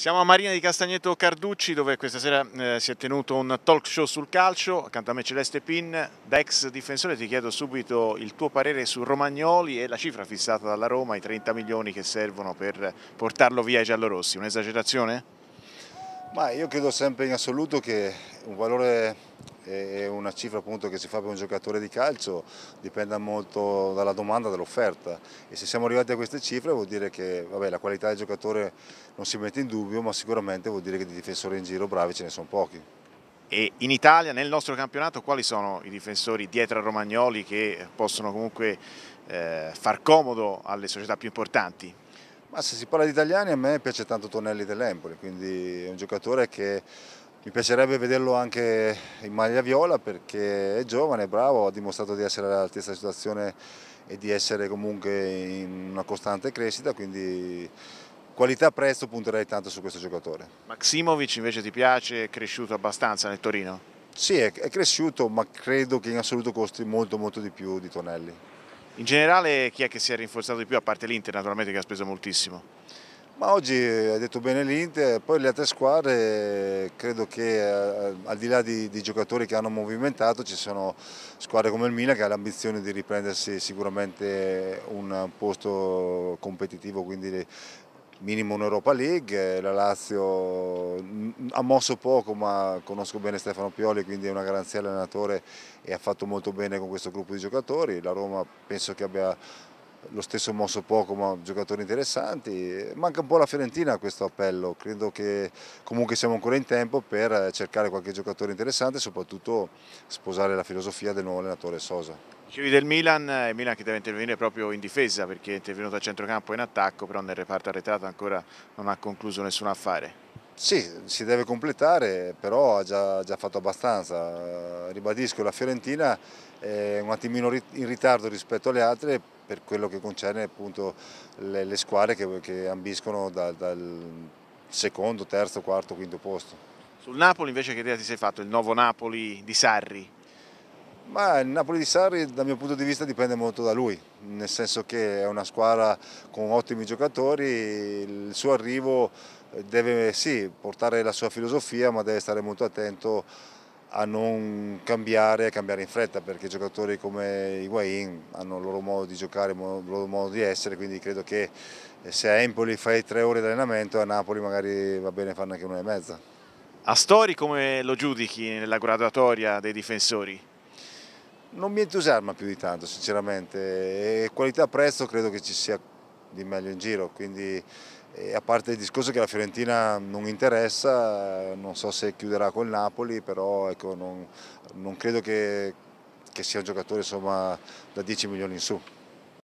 Siamo a Marina di Castagneto Carducci dove questa sera eh, si è tenuto un talk show sul calcio, accanto a me Celeste Pin, da ex difensore ti chiedo subito il tuo parere su Romagnoli e la cifra fissata dalla Roma, i 30 milioni che servono per portarlo via ai giallorossi, un'esagerazione? Ma io credo sempre in assoluto che un valore è una cifra appunto che si fa per un giocatore di calcio dipende molto dalla domanda, dall'offerta e se siamo arrivati a queste cifre vuol dire che vabbè, la qualità del giocatore non si mette in dubbio ma sicuramente vuol dire che di difensori in giro bravi ce ne sono pochi. E in Italia, nel nostro campionato, quali sono i difensori dietro a Romagnoli che possono comunque eh, far comodo alle società più importanti? Ma se si parla di italiani a me piace tanto Tonelli dell'Empoli, quindi è un giocatore che mi piacerebbe vederlo anche in maglia viola perché è giovane, bravo, ha dimostrato di essere all'altezza della situazione e di essere comunque in una costante crescita, quindi qualità-prezzo punterei tanto su questo giocatore. Maximovic invece ti piace, è cresciuto abbastanza nel Torino? Sì, è, cresciuto, ma credo che in assoluto costi molto molto di più di Tonelli. In generale chi è che si è rinforzato di più, a parte l'Inter naturalmente che ha speso moltissimo? Ma oggi ha detto bene l'Inter, poi le altre squadre credo che eh, al di là di, di, giocatori che hanno movimentato ci sono squadre come il Milan che ha l'ambizione di riprendersi sicuramente un posto competitivo, quindi minimo un'Europa League, la Lazio mm, ha mosso poco ma conosco bene Stefano Pioli quindi è una garanzia allenatore e ha fatto molto bene con questo gruppo di giocatori, la Roma penso che abbia lo stesso mosso poco ma giocatori interessanti, manca un po' la Fiorentina a questo appello, credo che comunque siamo ancora in tempo per cercare qualche giocatore interessante e soprattutto sposare la filosofia del nuovo allenatore Sosa. Dicevi del Milan, il Milan che deve intervenire proprio in difesa perché è intervenuto a centrocampo e in attacco, però nel reparto arretrato ancora non ha concluso nessun affare. Sì, si deve completare, però ha già, già, fatto abbastanza. Ribadisco, la Fiorentina è un attimino in ritardo rispetto alle altre, per quello che concerne appunto le, le squadre che, che ambiscono da, dal secondo, terzo, quarto, quinto posto. Sul Napoli invece che idea ti sei fatto, il nuovo Napoli di Sarri? Ma il Napoli di Sarri dal mio punto di vista dipende molto da lui, nel senso che è una squadra con ottimi giocatori, il suo arrivo deve sì, portare la sua filosofia ma deve stare molto attento a non cambiare, a cambiare in fretta perché giocatori come Higuain hanno il loro modo di giocare, il loro modo di essere, quindi credo che eh, se a Empoli fai tre ore di allenamento a Napoli magari va bene farne anche una e mezza. A Stori come lo giudichi nella graduatoria dei difensori? Non mi entusiasma più di tanto sinceramente e qualità-prezzo credo che ci sia di meglio in giro, quindi e a parte il discorso che la Fiorentina non interessa, non so se chiuderà col Napoli, però ecco, non, non, credo che, che sia un giocatore insomma, da 10 milioni in su.